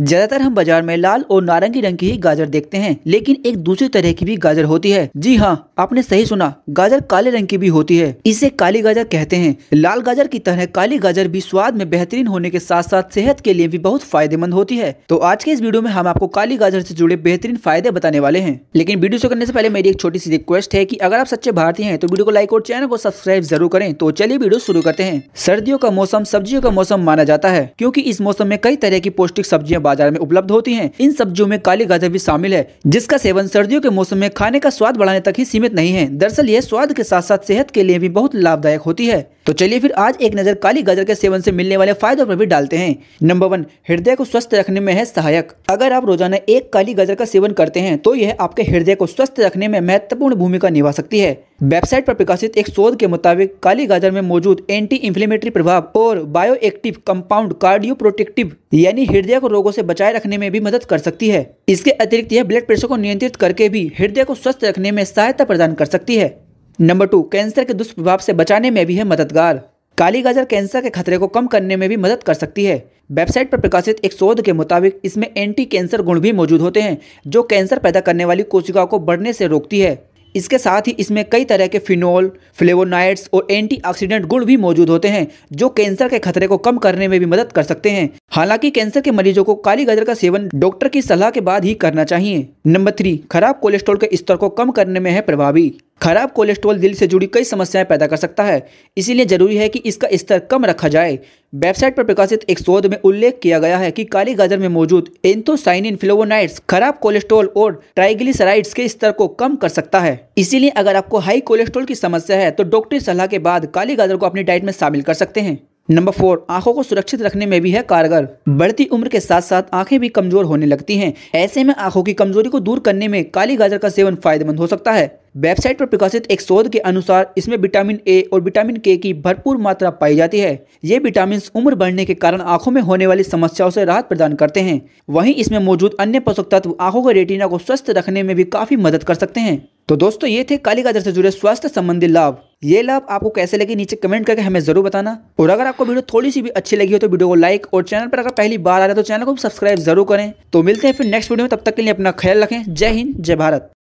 ज़्यादातर हम बाजार में लाल और नारंगी रंग की ही गाजर देखते हैं लेकिन एक दूसरी तरह की भी गाजर होती है जी हाँ आपने सही सुना गाजर काले रंग की भी होती है इसे काली गाजर कहते हैं लाल गाजर की तरह काली गाजर भी स्वाद में बेहतरीन होने के साथ साथ सेहत के लिए भी बहुत फायदेमंद होती है तो आज के इस वीडियो में हम आपको काली गाजर ऐसी जुड़े बेहतरीन फायदे बताने वाले हैं लेकिन वीडियो शुरू करने से पहले मेरी एक छोटी सी रिक्वेस्ट है की अगर आप सच्चे भारतीय है तो वीडियो को लाइक और चैनल को सब्सक्राइब जरूर करें तो चलिए वीडियो शुरू करते हैं सर्दियों का मौसम सब्जियों का मौसम माना जाता है क्यूँकी इस मौसम में कई तरह की पौष्टिक सब्जियाँ बाजार में उपलब्ध होती है इन सब्जियों में काली गाजर भी शामिल है जिसका सेवन सर्दियों के मौसम में खाने का स्वाद बढ़ाने तक ही सीमित नहीं है दरअसल यह स्वाद के साथ साथ सेहत के लिए भी बहुत लाभदायक होती है तो चलिए फिर आज एक नजर काली गाजर के सेवन से मिलने वाले फायदों पर भी डालते हैं नंबर वन हृदय को स्वस्थ रखने में है सहायक अगर आप रोजाना एक काली गाजर का सेवन करते हैं तो यह आपके हृदय को स्वस्थ रखने में महत्वपूर्ण भूमिका निभा सकती है वेबसाइट पर प्रकाशित एक शोध के मुताबिक काली गाजर में मौजूद एंटी इन्फ्लेमेटरी प्रभाव और बायोएक्टिव कंपाउंड कार्डियो प्रोटेक्टिव यानी हृदय को रोगों से बचाए रखने में भी मदद कर सकती है इसके अतिरिक्त यह ब्लड प्रेशर को नियंत्रित करके भी हृदय को स्वस्थ रखने में सहायता प्रदान कर सकती है नंबर टू कैंसर के दुष्प्रभाव से बचाने में भी है मददगार काली गाजर कैंसर के खतरे को कम करने में भी मदद कर सकती है वेबसाइट पर प्रकाशित एक शोध के मुताबिक इसमें एंटी कैंसर गुण भी मौजूद होते हैं जो कैंसर पैदा करने वाली कोशिकाओं को बढ़ने से रोकती है इसके साथ ही इसमें कई तरह के फिनोल फ्लेवोनाइड्स और एंटीऑक्सीडेंट गुण भी मौजूद होते हैं जो कैंसर के खतरे को कम करने में भी मदद कर सकते हैं हालांकि कैंसर के मरीजों को काली गाजर का सेवन डॉक्टर की सलाह के बाद ही करना चाहिए नंबर थ्री खराब कोलेस्ट्रॉल के स्तर को कम करने में है प्रभावी खराब कोलेस्ट्रॉल दिल से जुड़ी कई समस्याएं पैदा कर सकता है इसीलिए जरूरी है कि इसका स्तर कम रखा जाए वेबसाइट पर प्रकाशित एक शोध में उल्लेख किया गया है कि काली गाजर में मौजूद एंथोसाइनिन फ्लेवोनाइड्स खराब कोलेस्ट्रॉल और ट्राइग्लिसराइड्स के स्तर को कम कर सकता है इसीलिए अगर आपको हाई कोलेस्ट्रॉल की समस्या है तो डॉक्टरी सलाह के बाद काली गाजर को अपनी डाइट में शामिल कर सकते हैं नंबर फोर आंखों को सुरक्षित रखने में भी है कारगर बढ़ती उम्र के साथ साथ आंखें भी कमजोर होने लगती हैं ऐसे में आंखों की कमजोरी को दूर करने में काली गाजर का सेवन फायदेमंद हो सकता है वेबसाइट पर प्रकाशित एक शोध के अनुसार इसमें विटामिन ए और विटामिन के की भरपूर मात्रा पाई जाती है ये विटामिन उम्र बढ़ने के कारण आंखों में होने वाली समस्याओं से राहत प्रदान करते हैं वहीं इसमें मौजूद अन्य पोषक तत्व आंखों के रेटिना को स्वस्थ रखने में भी काफी मदद कर सकते हैं तो दोस्तों ये थे काली गाजर से जुड़े स्वास्थ्य संबंधी लाभ ये लाभ आपको कैसे लगे नीचे कमेंट करके हमें जरूर बताना और अगर आपको वीडियो थोड़ी सी भी अच्छी लगी हो तो वीडियो को लाइक और चैनल पर अगर पहली बार आ रहा है तो चैनल को सब्सक्राइब जरूर करें तो मिलते हैं फिर नेक्स्ट वीडियो में तब तक के लिए अपना ख्याल रखें जय हिंद जय भारत